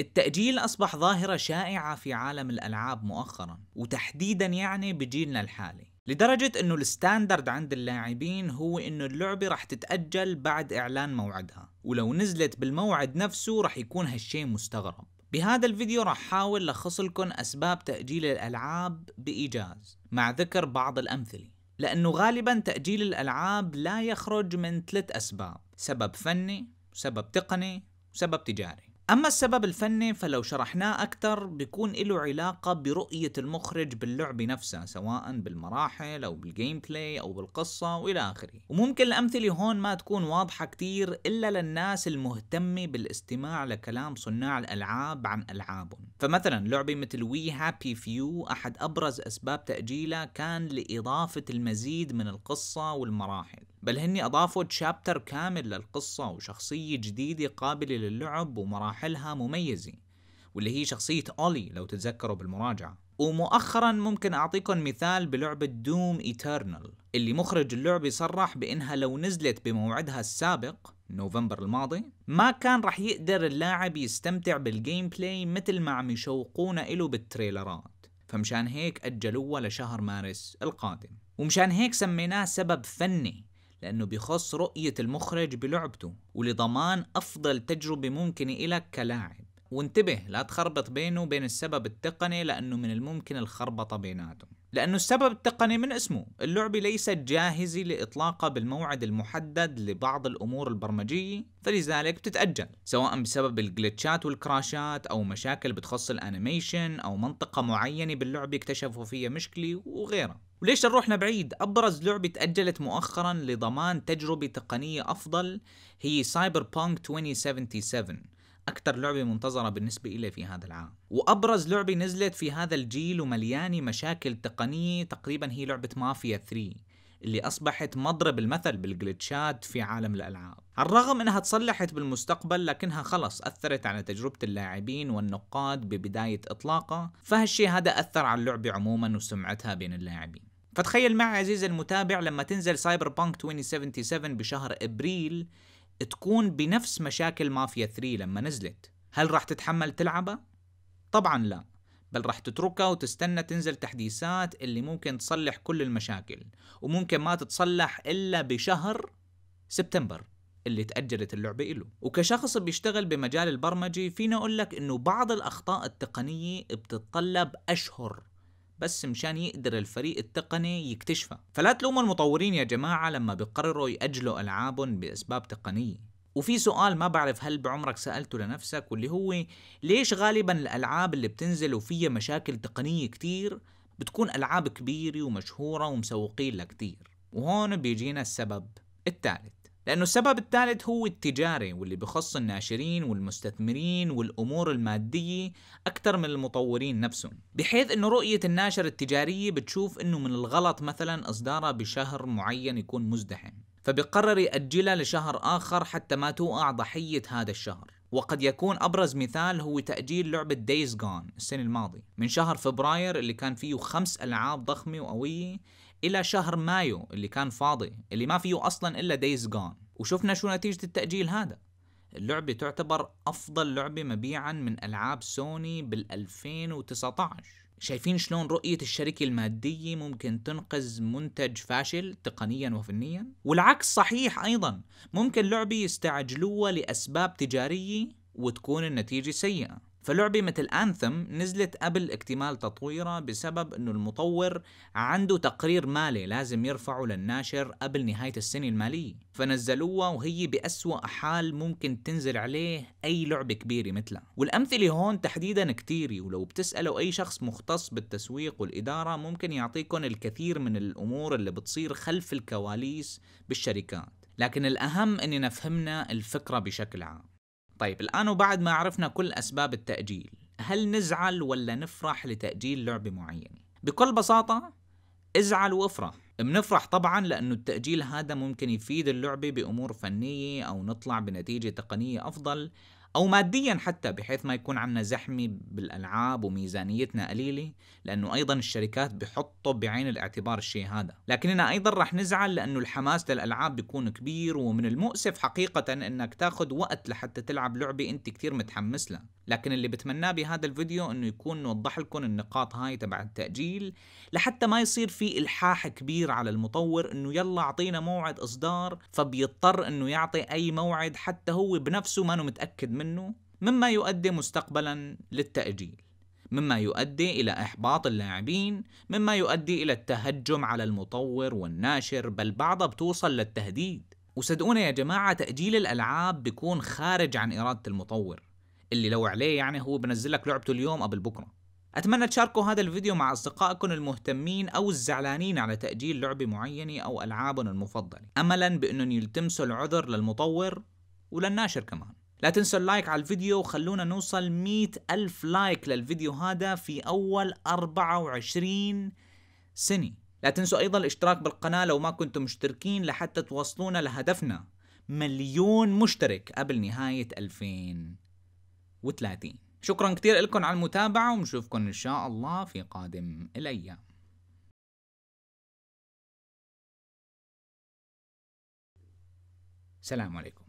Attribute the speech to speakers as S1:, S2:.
S1: التأجيل أصبح ظاهرة شائعة في عالم الألعاب مؤخرا وتحديدا يعني بجيلنا الحالي لدرجة انه الستاندرد عند اللاعبين هو انه اللعبة رح تتأجل بعد اعلان موعدها ولو نزلت بالموعد نفسه رح يكون هالشي مستغرب بهذا الفيديو رح حاول لخص لكم اسباب تأجيل الالعاب بإيجاز مع ذكر بعض الامثلة لانه غالبا تأجيل الالعاب لا يخرج من ثلاث اسباب سبب فني وسبب تقني وسبب تجاري أما السبب الفني فلو شرحناه أكثر بيكون له علاقة برؤية المخرج باللعبة نفسها سواء بالمراحل أو بالجيم بلاي أو بالقصة وإلى آخره وممكن الأمثلة هون ما تكون واضحة كتير إلا للناس المهتمة بالاستماع لكلام صناع الألعاب عن ألعابهم فمثلا لعبة مثل وي هابي فيو أحد أبرز أسباب تأجيلها كان لإضافة المزيد من القصة والمراحل بل هني أضافوا تشابتر كامل للقصة وشخصية جديدة قابلة للعب ومراحلها مميزة واللي هي شخصية أولي لو تتذكروا بالمراجعة ومؤخرا ممكن أعطيكم مثال بلعبة دوم إيترنال اللي مخرج اللعبة صرح بأنها لو نزلت بموعدها السابق نوفمبر الماضي ما كان رح يقدر اللاعب يستمتع بالجيم بلاي مثل ما عم يشوقونا إله بالتريلرات فمشان هيك أجلوها لشهر مارس القادم ومشان هيك سميناه سبب فني لأنه بيخص رؤية المخرج بلعبته ولضمان أفضل تجربة ممكنة إلك كلاعب وانتبه لا تخربط بينه وبين السبب التقني لأنه من الممكن الخربطة بيناتهم لأنه السبب التقني من اسمه اللعبة ليست جاهزة لإطلاقها بالموعد المحدد لبعض الأمور البرمجية فلذلك بتتأجل سواء بسبب الجلتشات والكراشات أو مشاكل بتخص الأنيميشن أو منطقة معينة باللعبة اكتشفوا فيها مشكلة وغيرها وليش نروحنا بعيد؟ أبرز لعبة تأجلت مؤخرا لضمان تجربة تقنية أفضل هي سايبر بونك 2077 أكثر لعبة منتظرة بالنسبة إلي في هذا العام وأبرز لعبة نزلت في هذا الجيل ومليانة مشاكل تقنية تقريبا هي لعبة مافيا 3 اللي أصبحت مضرب المثل بالجلتشات في عالم الألعاب على الرغم أنها تصلحت بالمستقبل لكنها خلص أثرت على تجربة اللاعبين والنقاد ببداية إطلاقها فهالشي هذا أثر على اللعبة عموما وسمعتها بين اللاعبين فتخيل معي عزيزي المتابع لما تنزل سايبر بانك 2077 بشهر ابريل تكون بنفس مشاكل مافيا 3 لما نزلت هل راح تتحمل تلعبها طبعا لا بل راح تتركها وتستنى تنزل تحديثات اللي ممكن تصلح كل المشاكل وممكن ما تتصلح إلا بشهر سبتمبر اللي تأجلت اللعبة له وكشخص بيشتغل بمجال البرمجي فينا أقول لك أنه بعض الأخطاء التقنية بتتطلب أشهر بس مشان يقدر الفريق التقني يكتشفها فلا تلوموا المطورين يا جماعة لما بيقرروا يأجلوا ألعابهم بأسباب تقنية وفي سؤال ما بعرف هل بعمرك سألته لنفسك واللي هو ليش غالبا الألعاب اللي بتنزل وفيها مشاكل تقنية كتير بتكون ألعاب كبيرة ومشهورة ومسوقين لها كتير وهون بيجينا السبب الثالث لأنه السبب الثالث هو التجاري واللي بخص الناشرين والمستثمرين والأمور المادية أكثر من المطورين نفسهم بحيث أنه رؤية الناشر التجارية بتشوف أنه من الغلط مثلا إصدارها بشهر معين يكون مزدحم فبقرر يأجلها لشهر آخر حتى ما توقع ضحية هذا الشهر وقد يكون أبرز مثال هو تأجيل لعبة دايز Gone السنة الماضية من شهر فبراير اللي كان فيه خمس ألعاب ضخمة وقوية الى شهر مايو اللي كان فاضي اللي ما فيه اصلا الا دايز جون وشفنا شو نتيجه التاجيل هذا اللعبة تعتبر أفضل لعبة مبيعا من ألعاب سوني بال2019 شايفين شلون رؤية الشركة المادية ممكن تنقذ منتج فاشل تقنيا وفنيا؟ والعكس صحيح أيضا ممكن لعبة يستعجلوها لأسباب تجارية وتكون النتيجة سيئة فلعبة مثل أنثم نزلت قبل اكتمال تطويرها بسبب أنه المطور عنده تقرير مالي لازم يرفعه للناشر قبل نهاية السنة المالية فنزلوها وهي بأسوأ حال ممكن تنزل عليه أي لعبة كبيرة مثلها والأمثلة هون تحديدا كتيري ولو بتسألوا أي شخص مختص بالتسويق والإدارة ممكن يعطيكم الكثير من الأمور اللي بتصير خلف الكواليس بالشركات لكن الأهم أننا فهمنا الفكرة بشكل عام طيب الآن وبعد ما عرفنا كل أسباب التأجيل هل نزعل ولا نفرح لتأجيل لعبة معينة؟ بكل بساطة ازعل وافرح بنفرح طبعا لأنه التأجيل هذا ممكن يفيد اللعبة بأمور فنية أو نطلع بنتيجة تقنية أفضل أو ماديا حتى بحيث ما يكون عندنا زحمة بالألعاب وميزانيتنا قليلة لأنه أيضا الشركات بحطوا بعين الاعتبار الشيء هذا لكننا أيضا رح نزعل لأنه الحماس للألعاب بيكون كبير ومن المؤسف حقيقة أنك تاخذ وقت لحتى تلعب لعبة أنت كثير متحمس لها لكن اللي بتمناه بهذا الفيديو أنه يكون نوضح لكم النقاط هاي تبع التأجيل لحتى ما يصير في إلحاح كبير على المطور أنه يلا أعطينا موعد إصدار فبيضطر أنه يعطي أي موعد حتى هو بنفسه ما متأكد منه مما يؤدي مستقبلا للتأجيل مما يؤدي إلى إحباط اللاعبين مما يؤدي إلى التهجم على المطور والناشر بل بعضها بتوصل للتهديد وصدقونا يا جماعة تأجيل الألعاب بيكون خارج عن إرادة المطور اللي لو عليه يعني هو بنزل لك لعبته اليوم قبل بكرة أتمنى تشاركوا هذا الفيديو مع أصدقائكم المهتمين أو الزعلانين على تأجيل لعبة معينة أو ألعابهم المفضلة أملا بأنهم يلتمسوا العذر للمطور وللناشر كمان لا تنسوا اللايك على الفيديو وخلونا نوصل مئة ألف لايك للفيديو هذا في أول 24 سنة لا تنسوا أيضا الاشتراك بالقناة لو ما كنتم مشتركين لحتى توصلونا لهدفنا مليون مشترك قبل نهاية 2030 شكرا كثير لكم على المتابعة ونشوفكم إن شاء الله في قادم الأيام سلام عليكم